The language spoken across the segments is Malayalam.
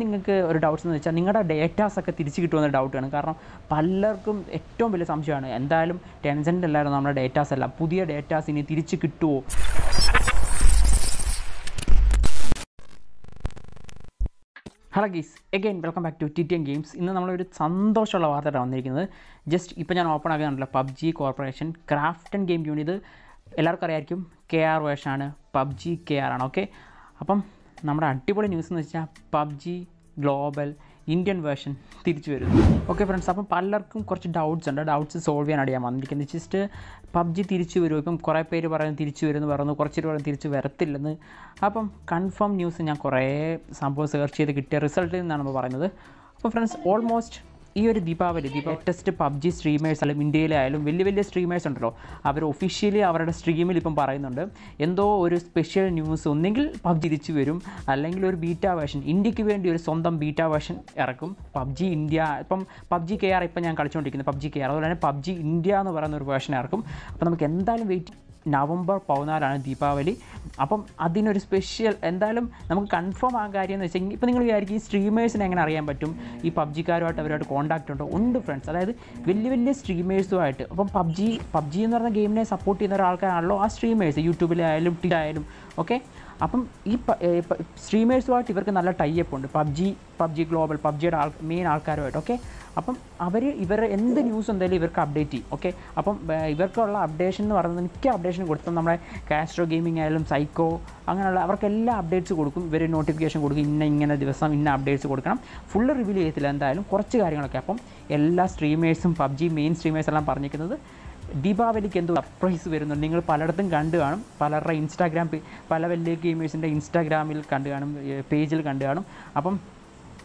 നിങ്ങൾക്ക് ഒരു ഡൗട്ട്സ് എന്ന് വെച്ചാൽ നിങ്ങളുടെ ഡേറ്റാസ് ഒക്കെ തിരിച്ച് കിട്ടുമെന്ന ഡൗട്ടാണ് കാരണം പലർക്കും ഏറ്റവും വലിയ സംശയമാണ് എന്തായാലും ടെൻഷൻ്റെ എല്ലാവരും നമ്മുടെ ഡേറ്റാസ് അല്ല പുതിയ ഡേറ്റാസ് ഇനി തിരിച്ച് കിട്ടുമോ hello guys again welcome back to T T M games ഇന്ന് നമ്മളൊരു സന്തോഷമുള്ള വാർത്തയാണ് വന്നിരിക്കുന്നത് ജസ്റ്റ് ഇപ്പോൾ ഞാൻ ഓപ്പൺ ആക്കാനുള്ള PUBG corporation Krafton game unit എല്ലാവർക്കും അറിയായിരിക്കും കെ ആർ വേഷനാണ് പബ്ജി കെ ആർ ആണ് ഓക്കെ അപ്പം നമ്മുടെ അടിപൊളി ന്യൂസ് എന്ന് വെച്ചാൽ പബ്ജി ഗ്ലോബൽ ഇന്ത്യൻ വേർഷൻ തിരിച്ചു വരുന്നു ഓക്കെ ഫ്രണ്ട്സ് അപ്പം പലർക്കും കുറച്ച് ഡൗട്ട്സ് ഉണ്ട് ഡൗട്ട്സ് സോൾവ് ചെയ്യാനാണ് ഞാൻ വന്നിരിക്കുന്നത് ജസ്റ്റ് പബ്ജി തിരിച്ചു വരും ഇപ്പം കുറേ പേര് പറയുന്നു തിരിച്ചു വരുമെന്ന് പറയുന്നു കുറച്ച് പേര് പറയുന്നത് തിരിച്ചു വരത്തില്ലെന്ന് അപ്പം കൺഫേം ന്യൂസ് ഞാൻ കുറേ സംഭവം സെർച്ച് ചെയ്ത് കിട്ടിയ റിസൾട്ടിൽ നിന്നാണ് പറയുന്നത് അപ്പോൾ ഫ്രണ്ട്സ് ഓൾമോസ്റ്റ് ഈ ഒരു ദീപാവലി ലേറ്റസ്റ്റ് പബ്ജി സ്ട്രീമേഴ്സ് അല്ലെങ്കിൽ ഇന്ത്യയിലായാലും വലിയ വലിയ സ്ട്രീമേഴ്സ് ഉണ്ടല്ലോ അവർ ഒഫീഷ്യലി അവരുടെ സ്ട്രീമിൽ ഇപ്പം പറയുന്നുണ്ട് എന്തോ ഒരു സ്പെഷ്യൽ ന്യൂസ് ഒന്നെങ്കിൽ പബ്ജി തിരിച്ചു വരും അല്ലെങ്കിൽ ഒരു ബീറ്റ വേർഷൻ ഇന്ത്യക്ക് വേണ്ടി ഒരു സ്വന്തം ബീറ്റ വേർഷൻ ഇറക്കും പബ്ജി ഇന്ത്യ ഇപ്പം പബ്ജി കെ ആർ ഇപ്പം ഞാൻ കളിച്ചുകൊണ്ടിരിക്കുന്നത് പബ്ജി കെ ആർ അതുപോലെ തന്നെ പബ്ജി ഇന്ത്യ എന്ന് പറയുന്ന ഒരു വേർഷൻ ഇറക്കും അപ്പോൾ നമുക്ക് എന്തായാലും വെയിറ്റ് നവംബർ പതിനാലാണ് ദീപാവലി അപ്പം അതിനൊരു സ്പെഷ്യൽ എന്തായാലും നമുക്ക് കൺഫേം ആ കാര്യം എന്ന് വെച്ചാൽ ഇപ്പോൾ നിങ്ങൾ വിചാരിക്കും ഈ സ്ട്രീമേഴ്സിനെ എങ്ങനെ അറിയാൻ പറ്റും ഈ പബ്ജിക്കാരുമായിട്ട് അവരുമായിട്ട് കോൺടാക്റ്റ് ഉണ്ടോ ഉണ്ട് ഫ്രണ്ട്സ് അതായത് വലിയ വലിയ സ്ട്രീമേഴ്സുമായിട്ട് അപ്പം പബ്ജി പബ്ജി എന്ന് പറഞ്ഞ ഗെയിമിനെ സപ്പോർട്ട് ചെയ്യുന്ന ഒരാൾക്കാരാണല്ലോ ആ സ്ട്രീമേഴ്സ് യൂട്യൂബിലായാലും ടിലായാലും ഓക്കെ അപ്പം ഈ സ്ട്രീമേഴ്സുമായിട്ട് ഇവർക്ക് നല്ല ടൈപ്പ് ഉണ്ട് പബ്ജി പബ്ജി ഗ്ലോബൽ പബ്ജിയുടെ ആൾ മെയിൻ ആൾക്കാരുമായിട്ട് ഓക്കെ അപ്പം അവർ ഇവർ എന്ത് ന്യൂസ് എന്തായാലും ഇവർക്ക് അപ്ഡേറ്റ് ചെയ്യും ഓക്കെ അപ്പം ഇവർക്കുള്ള അപ്ഡേഷൻ എന്ന് പറയുന്നത് മിക്ക അപ്ഡേഷൻ കൊടുത്തും നമ്മുടെ കാസ്ട്രോ ഗെയിമിംഗ് ആയാലും സൈക്കോ അങ്ങനെയുള്ള എല്ലാ അപ്ഡേറ്റ്സ് കൊടുക്കും ഇവർ നോട്ടിഫിക്കേഷൻ കൊടുക്കും ഇന്ന ഇങ്ങനെ ദിവസം ഇന്ന അപ്ഡേറ്റ്സ് കൊടുക്കണം ഫുൾ റിവ്യൂ ചെയ്യത്തില്ല എന്തായാലും കുറച്ച് കാര്യങ്ങളൊക്കെ അപ്പം എല്ലാ സ്ട്രീമേഴ്സും പബ്ജി മെയിൻ സ്ട്രീമേഴ്സ് എല്ലാം പറഞ്ഞിരിക്കുന്നത് ദീപാവലിക്ക് എന്തോ സർപ്രൈസ് വരുന്നുണ്ട് നിങ്ങൾ പലയിടത്തും കണ്ടു കാണും പലരുടെ ഇൻസ്റ്റാഗ്രാം പല വലിയ ഗെയിമേഴ്സിൻ്റെ ഇൻസ്റ്റാഗ്രാമിൽ കണ്ടു കാണും പേജിൽ കണ്ടു കാണും അപ്പം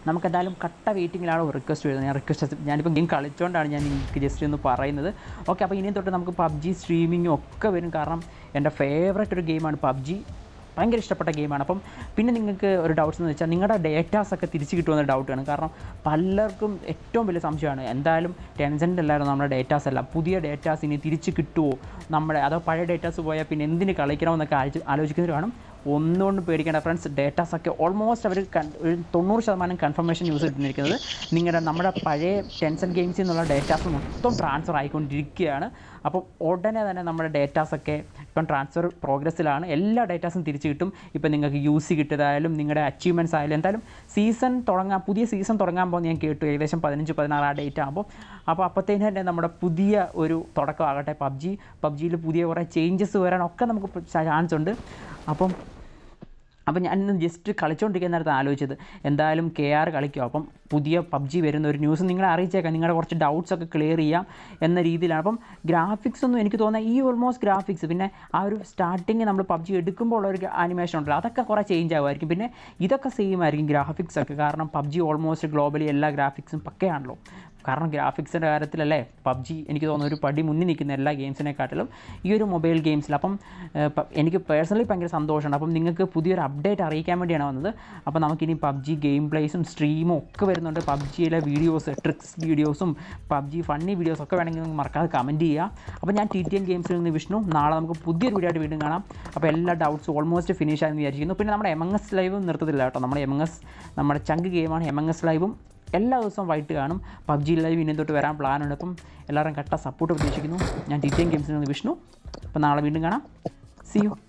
നമുക്കെന്തായാലും കട്ട വെയിറ്റിങ്ങിലാണ് റിക്വസ്റ്റ് വരുന്നത് ഞാൻ റിക്വസ്റ്റ് ഞാനിപ്പോൾ ഗെയിം കളിച്ചുകൊണ്ടാണ് ഞാൻ നിങ്ങൾക്ക് ജസ്റ്റ് ഒന്ന് പറയുന്നത് ഓക്കെ അപ്പോൾ ഇനിയും തൊട്ട് നമുക്ക് പബ്ജി സ്ട്രീമിങ്ങും ഒക്കെ വരും കാരണം എൻ്റെ ഫേവറേറ്റ് ഒരു ഗെയിമാണ് പബ്ജി ഭയങ്കര ഇഷ്ടപ്പെട്ട ഗെയിമാണ് അപ്പം പിന്നെ നിങ്ങൾക്ക് ഒരു ഡൗട്ട്സ് എന്ന് വെച്ചാൽ നിങ്ങളുടെ ഡേറ്റാസ് ഒക്കെ തിരിച്ച് കിട്ടുമെന്ന ഡൗട്ടാണ് കാരണം പലർക്കും ഏറ്റവും വലിയ സംശയമാണ് എന്തായാലും ടെൻഷൻ്റെ എല്ലാവരും നമ്മുടെ ഡേറ്റാസ് അല്ല പുതിയ ഡേറ്റാസ് ഇനി തിരിച്ച് കിട്ടുമോ നമ്മുടെ അതോ പഴയ ഡേറ്റാസ് പോയാൽ പിന്നെ എന്തിന് കളിക്കണമെന്നൊക്കെ ആലോചിക്കുന്നവരാണ് ഒന്നുകൊണ്ട് പേടിക്കേണ്ട ഫ്രണ്ട്സ് ഡേറ്റാസ് ഒക്കെ ഓൾമോസ്റ്റ് അവർ ഒരു തൊണ്ണൂറ് ശതമാനം കൺഫർമേഷൻ യൂസ് ഇട്ടിരിക്കുന്നത് നിങ്ങളുടെ നമ്മുടെ പഴയ ടെൻസൺ ഗെയിംസിൽ നിന്നുള്ള ഡേറ്റാസ് മൊത്തം ട്രാൻസ്ഫർ ആയിക്കൊണ്ടിരിക്കുകയാണ് അപ്പം ഉടനെ തന്നെ നമ്മുടെ ഡേറ്റാസൊക്കെ ഇപ്പം ട്രാൻസ്ഫർ പ്രോഗ്രസ്സിലാണ് എല്ലാ ഡേറ്റാസും തിരിച്ചു കിട്ടും ഇപ്പം നിങ്ങൾക്ക് യൂസ് കിട്ടിയതായാലും നിങ്ങളുടെ അച്ചീവ്മെൻറ്റ്സ് ആയാലും എന്തായാലും സീസൺ തുടങ്ങാൻ പുതിയ സീസൺ തുടങ്ങാൻ പോകുന്ന ഞാൻ കേട്ടു ഏകദേശം പതിനഞ്ച് പതിനാറ് ആ ഡേറ്റ് ആകുമ്പോൾ അപ്പോൾ അപ്പോഴത്തേന് തന്നെ നമ്മുടെ പുതിയ ഒരു തുടക്കമാകട്ടെ പബ്ജി പബ്ജിയിൽ പുതിയ കുറേ ചേഞ്ചസ് വരാനൊക്കെ നമുക്ക് ചാൻസ് ഉണ്ട് അപ്പം അപ്പം ഞാൻ ഇന്ന് ജസ്റ്റ് കളിച്ചുകൊണ്ടിരിക്കുന്ന നേരത്തെ ആലോചിച്ചത് എന്തായാലും കെ ആർ കളിക്കും അപ്പം പുതിയ പബ്ജി വരുന്ന ഒരു ന്യൂസ് നിങ്ങളെ അറിയിച്ചേക്കാം നിങ്ങളുടെ കുറച്ച് ഡൗട്ട്സ് ഒക്കെ ക്ലിയർ ചെയ്യാം എന്ന രീതിയിലാണ് അപ്പം ഗ്രാഫിക്സ് ഒന്നും എനിക്ക് തോന്നുന്നത് ഈ ഓൾമോസ്റ്റ് ഗ്രാഫിക്സ് പിന്നെ ആ ഒരു സ്റ്റാർട്ടിങ് നമ്മൾ പബ്ജി എടുക്കുമ്പോൾ ഉള്ള ഒരു ആനിമേഷൻ ഉണ്ടല്ലോ അതൊക്കെ കുറേ ചേഞ്ച് ആകുമായിരിക്കും പിന്നെ ഇതൊക്കെ സെയിം ആയിരിക്കും ഗ്രാഫിക്സ് ഒക്കെ കാരണം പബ്ജി ഓൾമോസ്റ്റ് ഗ്ലോബലി എല്ലാ ഗ്രാഫിക്സും പക്കയാണല്ലോ കാരണം ഗ്രാഫിക്സിൻ്റെ കാര്യത്തിലല്ലേ പബ്ജി എനിക്ക് തോന്നുന്നു ഒരു പടി മുന്നിൽ നിൽക്കുന്ന എല്ലാ ഗെയിംസിനെക്കാട്ടിലും ഈ ഒരു മൊബൈൽ ഗെയിംസിൽ അപ്പം എനിക്ക് പേഴ്സണലി ഭയങ്കര സന്തോഷമുണ്ട് അപ്പം നിങ്ങൾക്ക് പുതിയൊരു അപ്ഡേറ്റ് അറിയിക്കാൻ വേണ്ടിയാണ് വന്നത് അപ്പം നമുക്കിനി പബ്ജി ഗെയിം പ്ലേസും സ്ട്രീമും ഒക്കെ വരുന്നുണ്ട് പബ്ജിയിലെ വീഡിയോസ് ട്രിക്സ് വീഡിയോസും പബ്ജി ഫണ്ണി വീഡിയോസ് ഒക്കെ വേണമെങ്കിൽ നിങ്ങൾക്ക് മറക്കാതെ കമൻറ്റ് ചെയ്യുക അപ്പോൾ ഞാൻ ടി ടി എൻ ഗെയിംസിൽ നിന്ന് വിഷ്ണു നാളെ നമുക്ക് പുതിയൊരു വീഡിയോ ആയിട്ട് വീണ്ടും കാണാം അപ്പോൾ എല്ലാ ഡൗട്ട്സും ഓൾമോസ്റ്റ് ഫിനിഷ് ആയെന്ന് വിചാരിക്കുന്നു പിന്നെ നമ്മുടെ എം എസ് ലൈവും നിർത്തത്തില്ല കേട്ടോ നമ്മുടെ എം എസ് നമ്മുടെ ചങ്ക് ഗെയിമാണ് എം എസ് ലൈവും എല്ലാ ദിവസവും വൈകിട്ട് കാണും പബ്ജി ലൈവ് ഇനി തൊട്ട് വരാൻ പ്ലാനുണ്ട് അപ്പം എല്ലാവരും കട്ട സപ്പോർട്ട് പ്രതീക്ഷിക്കുന്നു ഞാൻ ടി ടി എം ഗെയിംസിൽ നിന്ന് വിഷ്ണു അപ്പം നാളെ വീണ്ടും കാണാം സി യു